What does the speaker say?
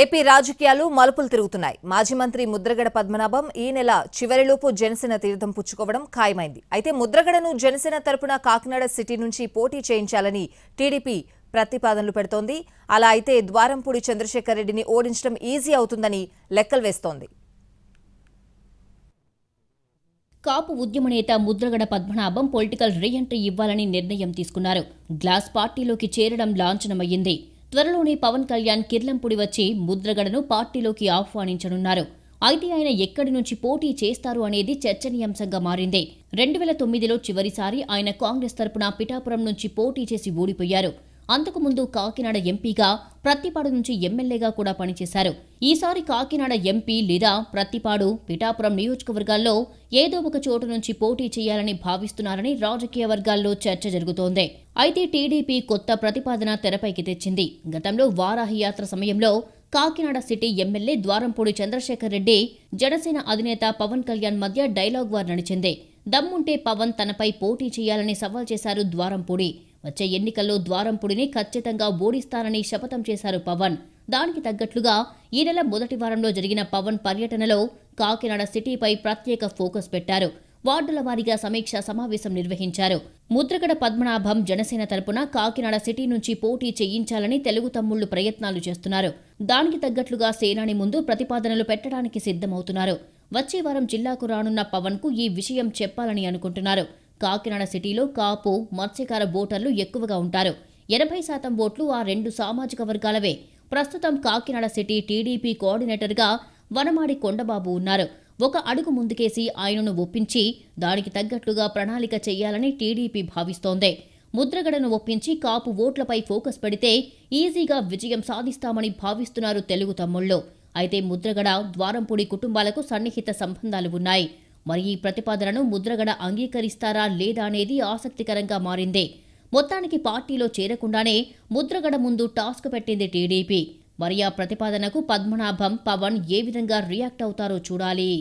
AP రాజకీయాలు మలుపులు తిరుగుతున్నాయి మాజీ మంత్రి ముద్రగడ పద్మనాభం ఈ నెల చివరిలోపు జనసేన తీర్థం పుచ్చుకోవడం ఖాయమైంది అయితే ముద్రగడను జనసేన తరపున కాకినాడ సిటీ నుంచి పోటీ చేయించాలని టీడీపీ ప్రతిపాదనలు పెడుతోంది అలా అయితే ద్వారంపూడి చంద్రశేఖర్ రెడ్డిని ఓడించడం ఈజీ అవుతుందని లెక్కలు వేస్తోంది కాపు ఉద్యమ నేత ముద్రగడ పద్మనాభం పొలిటికల్ రీఎంట్రీ ఇవ్వాలని నిర్ణయం తీసుకున్నారు గ్లాస్ పార్టీలోకి చేరడం లాంఛనమయ్యింది త్వరలోనే పవన్ కళ్యాణ్ కిర్లంపుడి వచ్చి ముద్రగడను పార్టీలోకి ఆహ్వానించనున్నారు అయితే ఆయన ఎక్కడి నుంచి పోటీ చేస్తారు అనేది చర్చనీయాంశంగా మారింది రెండు వేల తొమ్మిదిలో చివరిసారి ఆయన కాంగ్రెస్ తరపున పిఠాపురం నుంచి పోటీ చేసి ఓడిపోయారు అంతకుముందు కాకినాడ ఎంపీగా ప్రత్తిపాడు నుంచి ఎమ్మెల్యేగా కూడా పనిచేశారు ఈసారి కాకినాడ ఎంపీ లేదా ప్రత్తిపాడు పిఠాపురం నియోజకవర్గాల్లో ఏదో ఒక చోటు నుంచి పోటీ చేయాలని భావిస్తున్నారని రాజకీయ వర్గాల్లో చర్చ జరుగుతోంది అయితే టీడీపీ కొత్త ప్రతిపాదన తెరపైకి తెచ్చింది గతంలో వారాహి యాత్ర సమయంలో కాకినాడ సిటీ ఎమ్మెల్యే ద్వారంపూడి చంద్రశేఖర్ రెడ్డి జనసేన అధినేత పవన్ కళ్యాణ్ మధ్య డైలాగ్ వార్ నడిచింది దమ్ముంటే పవన్ తనపై పోటీ చేయాలని సవాల్ చేశారు ద్వారంపూడి వచ్చే ఎన్నికల్లో ద్వారంపుడిని ఖచ్చితంగా ఓడిస్తానని శపథం చేశారు పవన్ దానికి తగ్గట్లుగా ఈ నెల మొదటి వారంలో జరిగిన పవన్ పర్యటనలో కాకినాడ సిటీపై ప్రత్యేక ఫోకస్ పెట్టారు వార్డుల వారీగా సమీక్ష సమావేశం నిర్వహించారు ముద్రగడ పద్మనాభం జనసేన తరపున కాకినాడ సిటీ నుంచి పోటీ చేయించాలని తెలుగు తమ్ముళ్లు ప్రయత్నాలు చేస్తున్నారు దానికి తగ్గట్లుగా సేనాని ముందు ప్రతిపాదనలు పెట్టడానికి సిద్ధమవుతున్నారు వచ్చే వారం జిల్లాకు రానున్న పవన్ కు ఈ విషయం చెప్పాలని అనుకుంటున్నారు కాకినాడ సిటీలో కాపు మత్స్యకార ఓటర్లు ఎక్కువగా ఉంటారు ఎనభై శాతం ఓట్లు ఆ రెండు సామాజిక వర్గాలవే ప్రస్తుతం కాకినాడ సిటీ టీడీపీ కోఆర్డినేటర్గా వనమాడి కొండబాబు ఉన్నారు ఒక అడుగు ముందుకేసి ఆయనను ఒప్పించి దానికి తగ్గట్టుగా ప్రణాళిక చేయాలని టీడీపీ భావిస్తోంది ముద్రగడను ఒప్పించి కాపు ఓట్లపై ఫోకస్ పెడితే ఈజీగా విజయం సాధిస్తామని భావిస్తున్నారు తెలుగు తమ్ముళ్ళు అయితే ముద్రగడ ద్వారంపూడి కుటుంబాలకు సన్నిహిత సంబంధాలు ఉన్నాయి మరి ఈ ప్రతిపాదనను ముద్రగడ అంగీకరిస్తారా లేదా అనేది ఆసక్తికరంగా మారింది మొత్తానికి పార్టీలో చేరకుండానే ముద్రగడ ముందు టాస్క్ పెట్టింది టీడీపీ మరి ఆ ప్రతిపాదనకు పద్మనాభం పవన్ ఏ విధంగా రియాక్ట్ అవుతారో చూడాలి